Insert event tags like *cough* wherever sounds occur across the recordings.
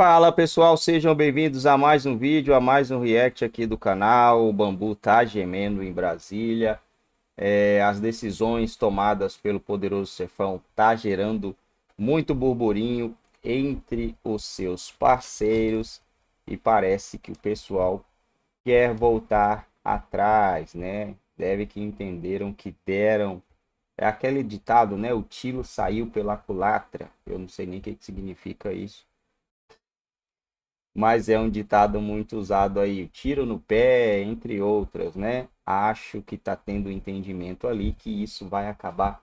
Fala pessoal, sejam bem-vindos a mais um vídeo, a mais um react aqui do canal. O bambu tá gemendo em Brasília. É, as decisões tomadas pelo poderoso Cefão tá gerando muito burburinho entre os seus parceiros e parece que o pessoal quer voltar atrás, né? Deve que entenderam que deram é aquele ditado, né? O tiro saiu pela culatra. Eu não sei nem o que significa isso mas é um ditado muito usado aí, tiro no pé, entre outras, né? Acho que tá tendo entendimento ali que isso vai acabar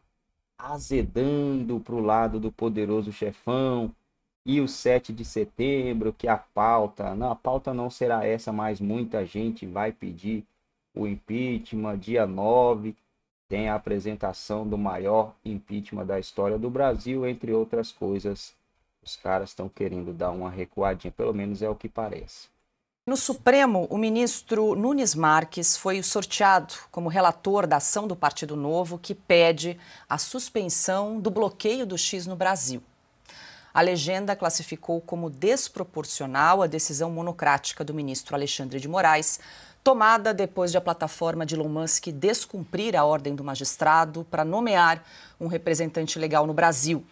azedando pro lado do poderoso chefão e o 7 de setembro, que a pauta, não, a pauta não será essa, mas muita gente vai pedir o impeachment, dia 9 tem a apresentação do maior impeachment da história do Brasil, entre outras coisas os caras estão querendo dar uma recuadinha, pelo menos é o que parece. No Supremo, o ministro Nunes Marques foi sorteado como relator da ação do Partido Novo que pede a suspensão do bloqueio do X no Brasil. A legenda classificou como desproporcional a decisão monocrática do ministro Alexandre de Moraes, tomada depois de a plataforma de Elon Musk descumprir a ordem do magistrado para nomear um representante legal no Brasil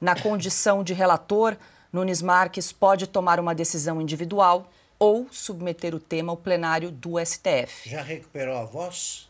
na condição de relator, Nunes Marques pode tomar uma decisão individual ou submeter o tema ao plenário do STF. Já recuperou a voz?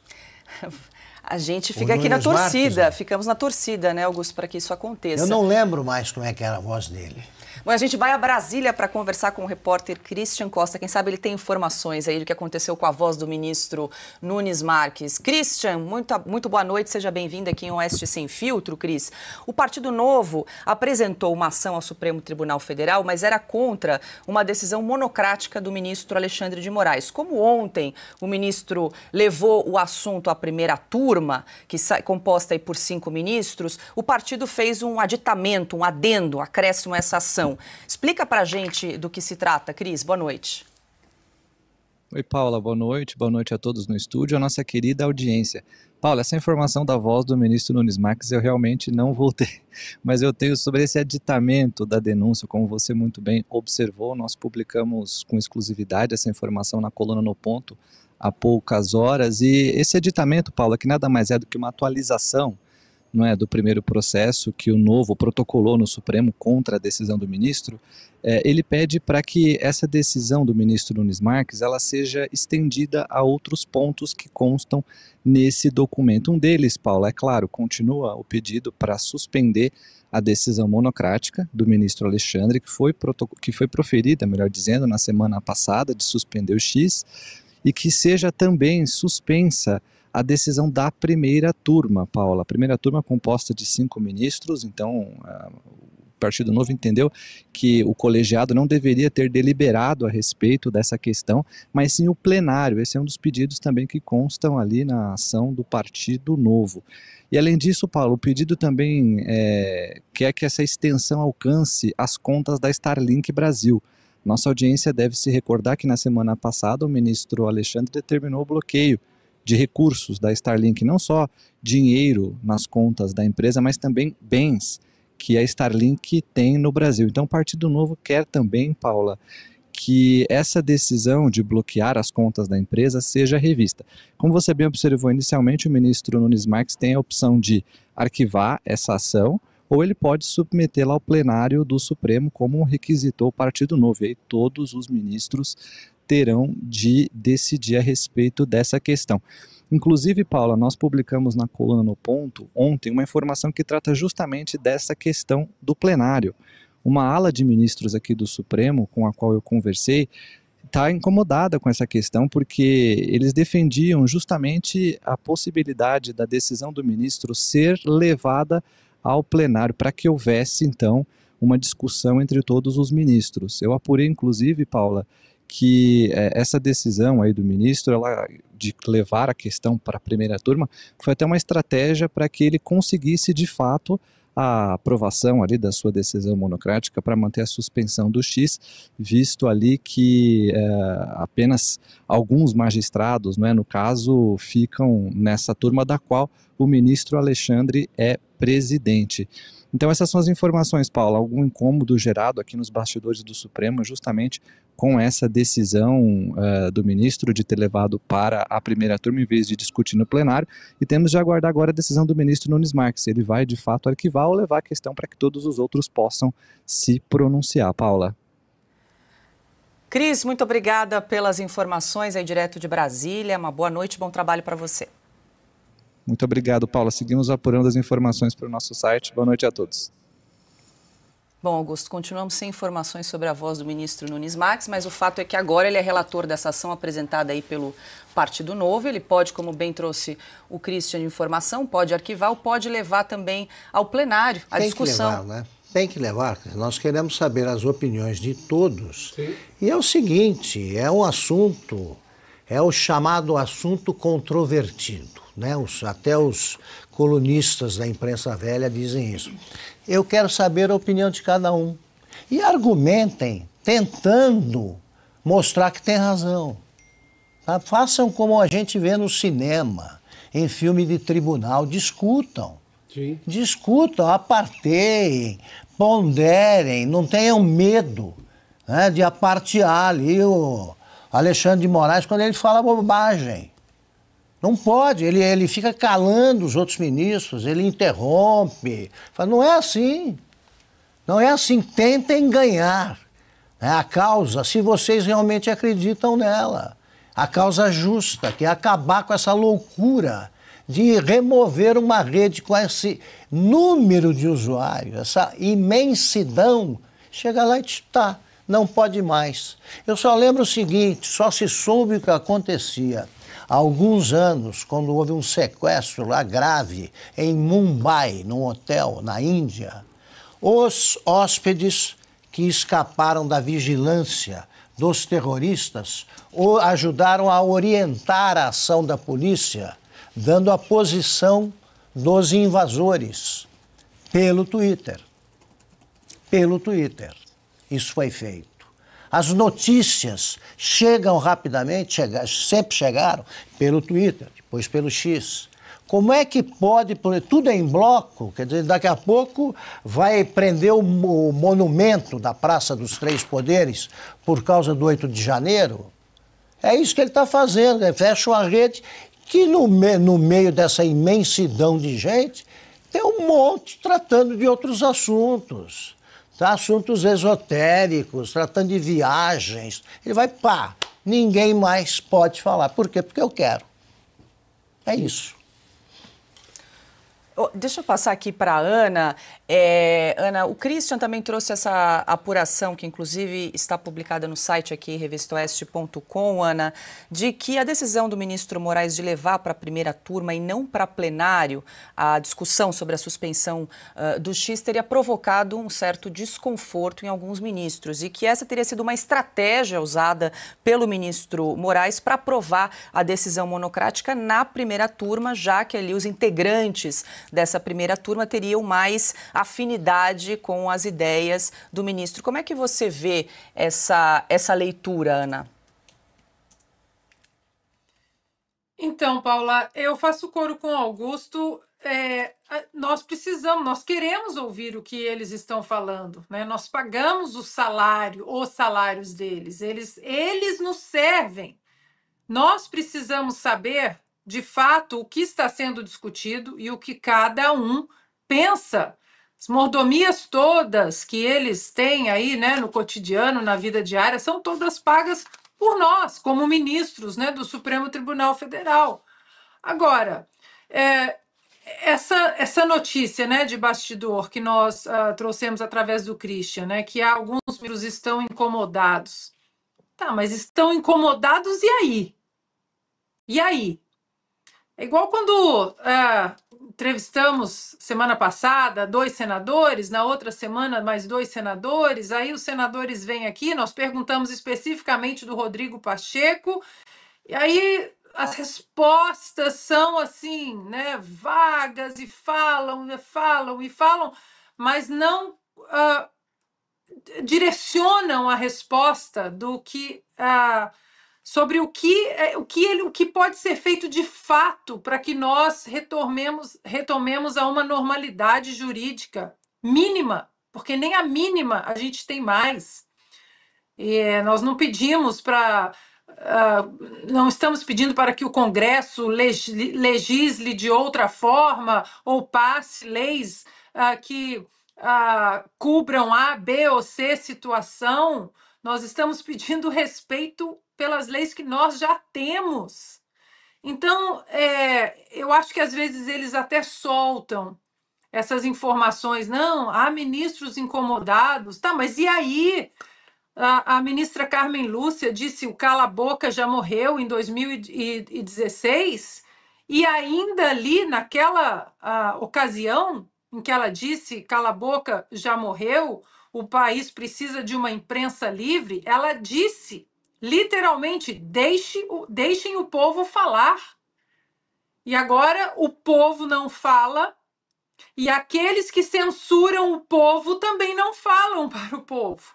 A gente fica aqui na torcida, Marques, né? ficamos na torcida, né, Augusto, para que isso aconteça. Eu não lembro mais como é que era a voz dele. Bom, a gente vai a Brasília para conversar com o repórter Christian Costa. Quem sabe ele tem informações aí do que aconteceu com a voz do ministro Nunes Marques. Christian, muito, muito boa noite, seja bem-vindo aqui em Oeste Sem Filtro, Cris. O Partido Novo apresentou uma ação ao Supremo Tribunal Federal, mas era contra uma decisão monocrática do ministro Alexandre de Moraes. Como ontem o ministro levou o assunto à primeira turma, que é composta por cinco ministros, o partido fez um aditamento, um adendo, acréscimo a essa ação ação. Explica para a gente do que se trata, Cris. Boa noite. Oi, Paula, boa noite. Boa noite a todos no estúdio, a nossa querida audiência. Paula, essa informação da voz do ministro Nunes Marques eu realmente não voltei, *laughs* mas eu tenho sobre esse aditamento da denúncia, como você muito bem observou, nós publicamos com exclusividade essa informação na coluna No Ponto há poucas horas, e esse aditamento, Paula, que nada mais é do que uma atualização não é, do primeiro processo que o novo protocolou no Supremo contra a decisão do ministro, é, ele pede para que essa decisão do ministro Nunes Marques ela seja estendida a outros pontos que constam nesse documento. Um deles, Paulo, é claro, continua o pedido para suspender a decisão monocrática do ministro Alexandre, que foi, que foi proferida, melhor dizendo, na semana passada, de suspender o X e que seja também suspensa a decisão da primeira turma, Paula. A primeira turma é composta de cinco ministros, então ah, o Partido Novo entendeu que o colegiado não deveria ter deliberado a respeito dessa questão, mas sim o plenário. Esse é um dos pedidos também que constam ali na ação do Partido Novo. E além disso, Paulo, o pedido também é, quer que essa extensão alcance as contas da Starlink Brasil. Nossa audiência deve se recordar que na semana passada o ministro Alexandre determinou o bloqueio de recursos da Starlink, não só dinheiro nas contas da empresa, mas também bens que a Starlink tem no Brasil. Então, o Partido Novo quer também, Paula, que essa decisão de bloquear as contas da empresa seja revista. Como você bem observou inicialmente, o ministro Nunes Marques tem a opção de arquivar essa ação ou ele pode submetê-la ao plenário do Supremo, como requisitou o Partido Novo. E aí todos os ministros terão de decidir a respeito dessa questão. Inclusive, Paula, nós publicamos na coluna no ponto ontem uma informação que trata justamente dessa questão do plenário. Uma ala de ministros aqui do Supremo, com a qual eu conversei, está incomodada com essa questão porque eles defendiam justamente a possibilidade da decisão do ministro ser levada ao plenário, para que houvesse, então, uma discussão entre todos os ministros. Eu apurei, inclusive, Paula, que eh, essa decisão aí do ministro, ela, de levar a questão para a primeira turma, foi até uma estratégia para que ele conseguisse, de fato, a aprovação ali da sua decisão monocrática para manter a suspensão do X, visto ali que é, apenas alguns magistrados, não é, no caso, ficam nessa turma da qual o ministro Alexandre é presidente. Então, essas são as informações, Paula. Algum incômodo gerado aqui nos bastidores do Supremo, justamente com essa decisão uh, do ministro de ter levado para a primeira turma em vez de discutir no plenário. E temos de aguardar agora a decisão do ministro Nunes Marques. Ele vai, de fato, arquivar ou levar a questão para que todos os outros possam se pronunciar. Paula. Cris, muito obrigada pelas informações aí direto de Brasília. Uma boa noite, bom trabalho para você. Muito obrigado, Paula. Seguimos apurando as informações para o nosso site. Boa noite a todos. Bom, Augusto, continuamos sem informações sobre a voz do ministro Nunes Marques, mas o fato é que agora ele é relator dessa ação apresentada aí pelo Partido Novo. Ele pode, como bem trouxe o Christian de informação, pode arquivar ou pode levar também ao plenário a Tem discussão. Que levar, né? Tem que levar, nós queremos saber as opiniões de todos. Sim. E é o seguinte: é um assunto, é o chamado assunto controvertido. Né? Os, até os colunistas da imprensa velha dizem isso. Eu quero saber a opinião de cada um. E argumentem, tentando mostrar que tem razão. Tá? Façam como a gente vê no cinema, em filme de tribunal, discutam. Sim. Discutam, aparteiem, ponderem, não tenham medo né, de apartear ali o Alexandre de Moraes quando ele fala bobagem. Não pode, ele, ele fica calando os outros ministros, ele interrompe. Fala, não é assim. Não é assim. Tentem ganhar né, a causa, se vocês realmente acreditam nela. A causa justa, que é acabar com essa loucura de remover uma rede com esse número de usuários, essa imensidão. Chega lá e está, não pode mais. Eu só lembro o seguinte: só se soube o que acontecia Há alguns anos, quando houve um sequestro lá grave em Mumbai, num hotel na Índia, os hóspedes que escaparam da vigilância dos terroristas ajudaram a orientar a ação da polícia, dando a posição dos invasores pelo Twitter. Pelo Twitter. Isso foi feito. As notícias chegam rapidamente, chega, sempre chegaram pelo Twitter, depois pelo X. Como é que pode, tudo é em bloco, quer dizer, daqui a pouco vai prender o, o monumento da Praça dos Três Poderes por causa do 8 de janeiro? É isso que ele está fazendo, fecha uma rede que no, no meio dessa imensidão de gente tem um monte tratando de outros assuntos tá? assuntos esotéricos, tratando de viagens. Ele vai, pá, ninguém mais pode falar. Por quê? Porque eu quero. É isso. Deixa eu passar aqui para a Ana. É, Ana, o Christian também trouxe essa apuração, que inclusive está publicada no site aqui, revistoeste.com, Ana, de que a decisão do ministro Moraes de levar para a primeira turma e não para plenário a discussão sobre a suspensão uh, do X teria provocado um certo desconforto em alguns ministros e que essa teria sido uma estratégia usada pelo ministro Moraes para aprovar a decisão monocrática na primeira turma, já que ali os integrantes dessa primeira turma teriam mais afinidade com as ideias do ministro. Como é que você vê essa, essa leitura, Ana? Então, Paula, eu faço coro com Augusto. É, nós precisamos, nós queremos ouvir o que eles estão falando, né? Nós pagamos o salário, os salários deles, eles, eles nos servem. Nós precisamos saber de fato, o que está sendo discutido e o que cada um pensa. As mordomias todas que eles têm aí, né, no cotidiano, na vida diária, são todas pagas por nós, como ministros, né, do Supremo Tribunal Federal. Agora, é, essa, essa notícia né, de bastidor que nós uh, trouxemos através do Christian, né, que alguns membros estão incomodados. Tá, mas estão incomodados e aí? E aí? É igual quando é, entrevistamos semana passada dois senadores, na outra semana mais dois senadores, aí os senadores vêm aqui, nós perguntamos especificamente do Rodrigo Pacheco, e aí as respostas são assim, né, vagas e falam, falam e falam, mas não uh, direcionam a resposta do que uh, sobre o que, é, o que, ele, o que pode ser feito de fato para que nós retomemos, retomemos a uma normalidade jurídica mínima, porque nem a mínima a gente tem mais. E nós não pedimos para. Uh, ah, não estamos pedindo para que o Congresso legisle de outra forma ou passe leis uh, que uh, cubram A, B ou C situação. Nós estamos pedindo respeito pelas leis que nós já temos. Então, é, eu acho que às vezes eles até soltam essas informações. Não, há ministros incomodados. Tá, mas e aí? A, a ministra Carmen Lúcia disse o cala-boca já morreu em 2016. E ainda ali, naquela a, ocasião em que ela disse cala-boca já morreu, o país precisa de uma imprensa livre, ela disse literalmente, deixe o, deixem o povo falar. E agora o povo não fala, e aqueles que censuram o povo também não falam *laughs* para o povo.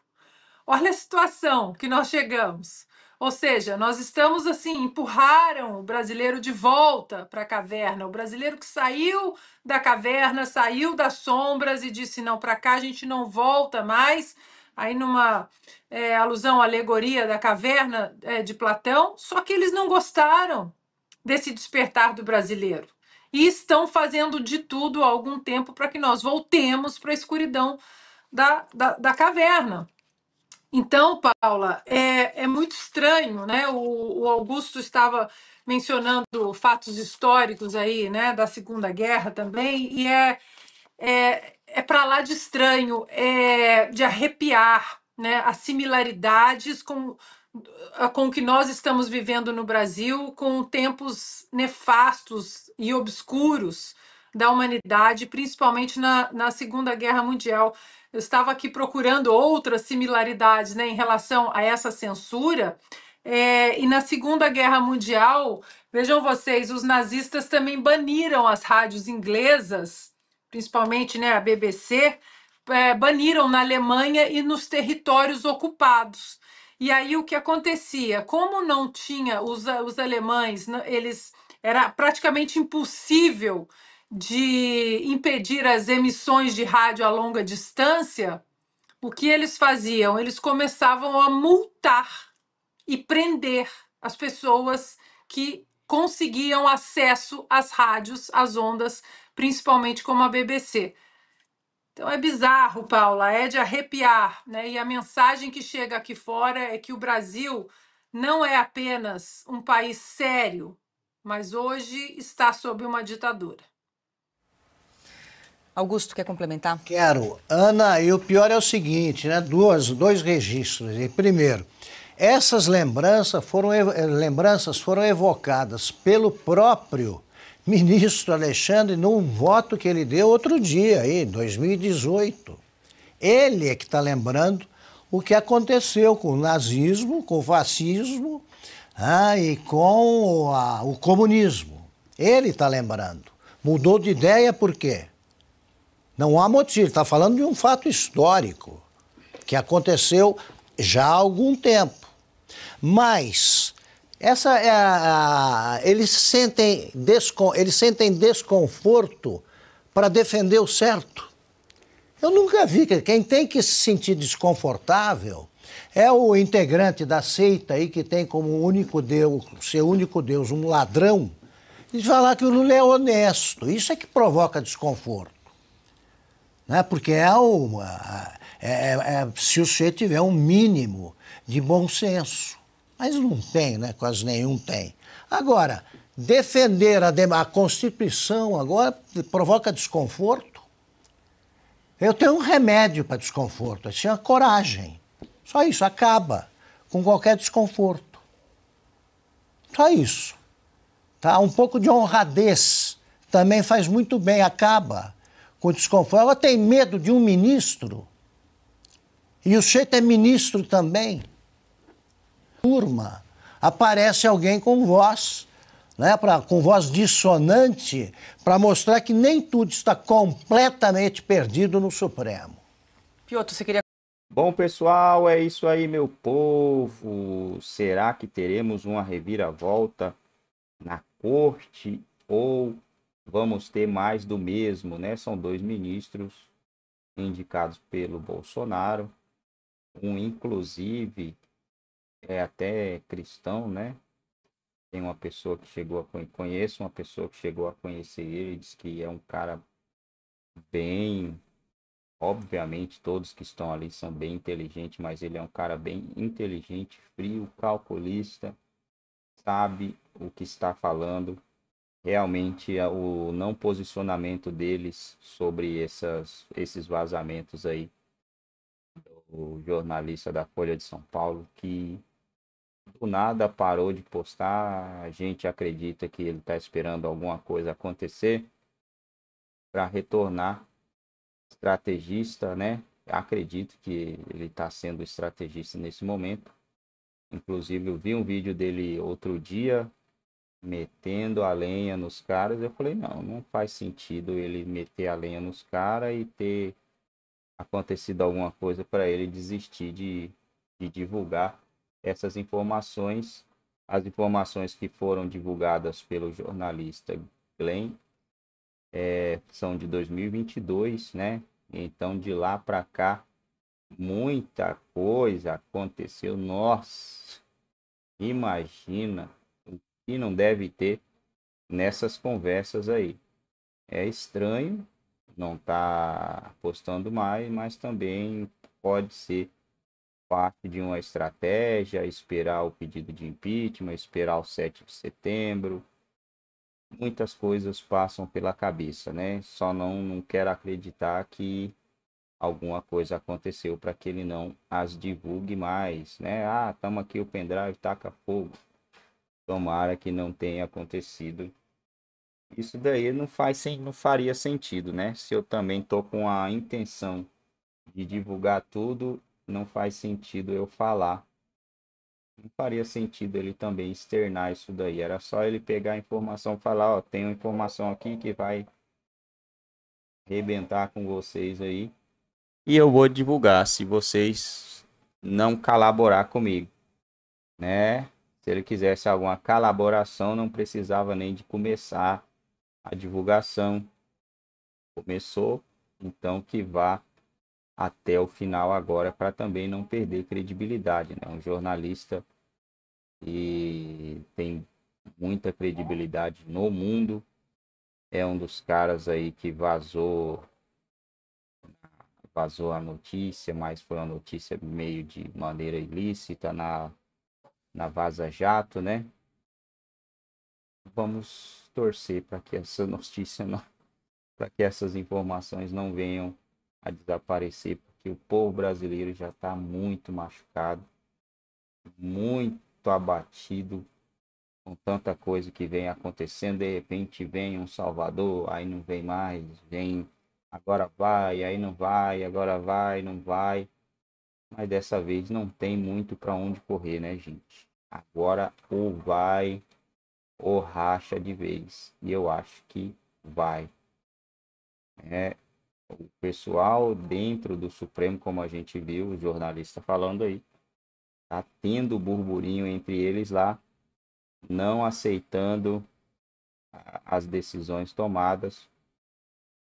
Olha a situação que nós chegamos. Ou seja, nós estamos assim, empurraram o brasileiro de volta para a caverna. O brasileiro que saiu da caverna, saiu das sombras e disse: não, para cá a gente não volta mais aí numa é, alusão à alegoria da caverna é, de Platão, só que eles não gostaram desse despertar do brasileiro. E estão fazendo de tudo há algum tempo para que nós voltemos para a escuridão da, da, da, caverna. Então, Paula, é, é muito estranho, né? O, o Augusto estava mencionando fatos históricos aí, né, da Segunda Guerra também, e é, é, é para lá de estranho, é de arrepiar, né? As similaridades com com o que nós estamos vivendo no Brasil, com tempos nefastos e obscuros da humanidade, principalmente na, na Segunda Guerra Mundial. Eu estava aqui procurando outras similaridades né, em relação a essa censura. É, e na Segunda Guerra Mundial, vejam vocês, os nazistas também baniram as rádios inglesas principalmente né, a BBC, é, baniram na Alemanha e nos territórios ocupados. E aí o que acontecia? Como não tinha os, os alemães, eles era praticamente impossível de impedir as emissões de rádio a longa distância. O que eles faziam? Eles começavam a multar e prender as pessoas que conseguiam acesso às rádios, às ondas principalmente como a BBC. Então é bizarro, Paula, é de arrepiar, né? E a mensagem que chega aqui fora é que o Brasil não é apenas um país sério, mas hoje está sob uma ditadura. Augusto, quer complementar? Quero. Ana, e o pior é o seguinte, né? Duas, dois registros. primeiro, essas lembranças foram, eh, lembranças foram evocadas pelo próprio ministro Alexandre num voto que ele deu outro dia, aí, 2018. Ele é que está lembrando o que aconteceu com o nazismo, com o fascismo ah, e com a, o comunismo. Ele está lembrando. Mudou de ideia por quê? Não há motivo. Está falando de um fato histórico que aconteceu já há algum tempo. Mas essa é a, a, eles, sentem eles sentem desconforto para defender o certo. Eu nunca vi que quem tem que se sentir desconfortável é o integrante da seita aí que tem como único Deus, seu único Deus, um ladrão, e falar que o Lula é honesto. Isso é que provoca desconforto. Né? Porque é uma, é, é, é se o sujeito tiver um mínimo de bom senso. Mas não tem, né? Quase nenhum tem. Agora, defender a, a Constituição agora provoca desconforto. Eu tenho um remédio para desconforto, assim, a coragem. Só isso, acaba com qualquer desconforto. Só isso. Tá? Um pouco de honradez também faz muito bem, acaba com desconforto. Ela tem medo de um ministro, e o Cheito é ministro também turma, aparece alguém com voz, né, pra, com voz dissonante, para mostrar que nem tudo está completamente perdido no Supremo. Piotr, você queria. Bom, pessoal, é isso aí, meu povo. Será que teremos uma reviravolta na corte ou vamos ter mais do mesmo, né? São dois ministros indicados pelo Bolsonaro, um inclusive é até cristão, né? Tem uma pessoa que chegou a conhecer, uma pessoa que chegou a conhecer ele, diz que é um cara bem, obviamente todos que estão ali são bem inteligentes, mas ele é um cara bem inteligente, frio, calculista, sabe o que está falando. Realmente o não posicionamento deles sobre essas, esses vazamentos aí o jornalista da Folha de São Paulo que do nada parou de postar. A gente acredita que ele está esperando alguma coisa acontecer para retornar estrategista, né? Acredito que ele está sendo estrategista nesse momento. Inclusive, eu vi um vídeo dele outro dia metendo a lenha nos caras. Eu falei, não, não faz sentido ele meter a lenha nos caras e ter acontecido alguma coisa para ele desistir de, de divulgar essas informações, as informações que foram divulgadas pelo jornalista Glenn, é, são de 2022, né? Então, de lá para cá, muita coisa aconteceu. Nossa, imagina o que não deve ter nessas conversas aí. É estranho, não está postando mais, mas também pode ser parte de uma estratégia, esperar o pedido de impeachment, esperar o 7 de setembro. Muitas coisas passam pela cabeça, né? Só não, não quero acreditar que alguma coisa aconteceu para que ele não as divulgue mais, né? Ah, estamos aqui o pendrive, taca fogo. Tomara que não tenha acontecido. Isso daí não faz não faria sentido, né? Se eu também tô com a intenção de divulgar tudo não faz sentido eu falar. Não faria sentido ele também externar isso daí. Era só ele pegar a informação e falar, ó, tem uma informação aqui que vai arrebentar com vocês aí. E eu vou divulgar se vocês não colaborar comigo. Né? Se ele quisesse alguma colaboração, não precisava nem de começar a divulgação. Começou, então que vá até o final agora para também não perder credibilidade. né? um jornalista e tem muita credibilidade no mundo. É um dos caras aí que vazou vazou a notícia, mas foi uma notícia meio de maneira ilícita na na Vaza Jato, né? Vamos torcer para que essa *laughs* notícia não para que essas informações não venham a desaparecer, porque o povo brasileiro já está muito machucado, muito abatido com tanta coisa que vem acontecendo. De repente vem um Salvador, aí não vem mais, vem agora vai, aí não vai, agora vai, não vai. Mas dessa vez não tem muito para onde correr, né, gente? Agora ou vai ou racha de vez. E eu acho que vai. É, o pessoal dentro do Supremo, como a gente viu, o jornalista falando aí, tá tendo burburinho entre eles lá, não aceitando as decisões tomadas.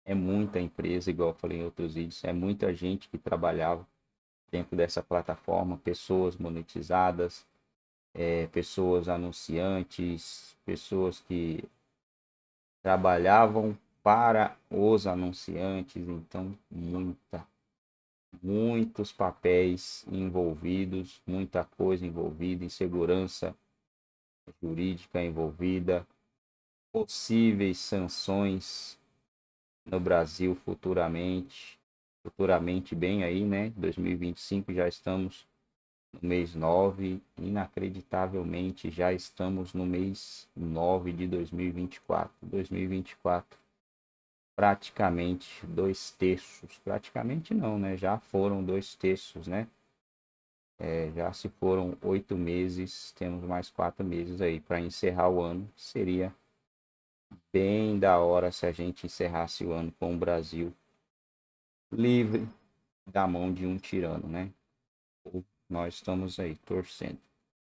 É muita empresa, igual eu falei em outros vídeos, é muita gente que trabalhava dentro dessa plataforma, pessoas monetizadas, é, pessoas anunciantes, pessoas que trabalhavam para os anunciantes, então muita muitos papéis envolvidos, muita coisa envolvida, insegurança jurídica envolvida, possíveis sanções no Brasil futuramente, futuramente bem aí, né? 2025 já estamos no mês 9, inacreditavelmente já estamos no mês 9 de 2024. 2024 praticamente dois terços. Praticamente não, né? Já foram dois terços, né? É, já se foram oito meses, temos mais quatro meses aí para encerrar o ano. Seria bem da hora se a gente encerrasse o ano com o Brasil livre da mão de um tirano, né? Nós estamos aí torcendo.